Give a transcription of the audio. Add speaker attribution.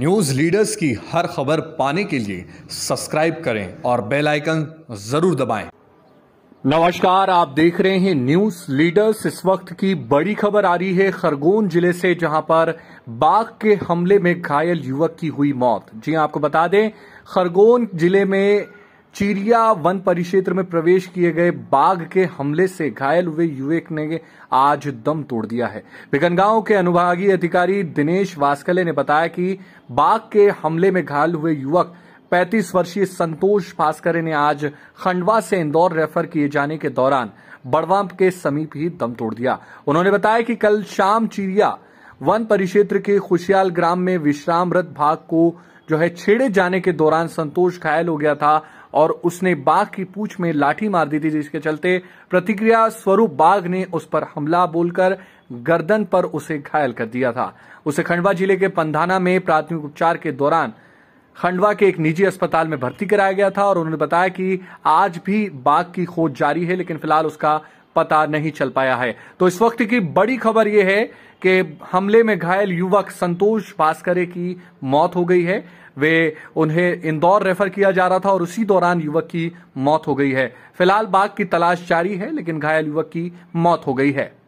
Speaker 1: News leaders की हर खबर पाने के लिए सब्सक्राइब करें और बेल आइकन जरूर दबाएं। नमस्कार आप देख रहे हैं न्यूज़ लीडर्स इस वक्त की बड़ी खबर आ रही है खरगोन जिले से जहां पर बाघ के हमले में घायल युवक की हुई मौत जी हाँ, आपको बता दें खरगोन जिले में चिड़िया वन परिक्षेत्र में प्रवेश किए गए बाघ के हमले से घायल हुए युवक ने आज दम तोड़ दिया है बिगनगांव के अनुभागीय अधिकारी दिनेश वास्कले ने बताया कि बाघ के हमले में घायल हुए युवक 35 वर्षीय संतोष भास्करे ने आज खंडवा से इंदौर रेफर किए जाने के दौरान बड़वाम के समीप ही दम तोड़ दिया उन्होंने बताया कि कल शाम चिड़िया वन परिक्षेत्र के खुशियाल ग्राम में विश्रामरत भाग को जो है छेड़े जाने के दौरान संतोष घायल हो गया था और उसने बाघ की पूछ में लाठी मार दी थी जिसके चलते प्रतिक्रिया स्वरूप बाघ ने उस पर हमला बोलकर गर्दन पर उसे घायल कर दिया था उसे खंडवा जिले के पंधाना में प्राथमिक उपचार के दौरान खंडवा के एक निजी अस्पताल में भर्ती कराया गया था और उन्होंने बताया कि आज भी बाघ की खोज जारी है लेकिन फिलहाल उसका पता नहीं चल पाया है तो इस वक्त की बड़ी खबर यह है कि हमले में घायल युवक संतोष भास्करे की मौत हो गई है वे उन्हें इंदौर रेफर किया जा रहा था और उसी दौरान युवक की मौत हो गई है फिलहाल बाघ की तलाश जारी है लेकिन घायल युवक की मौत हो गई है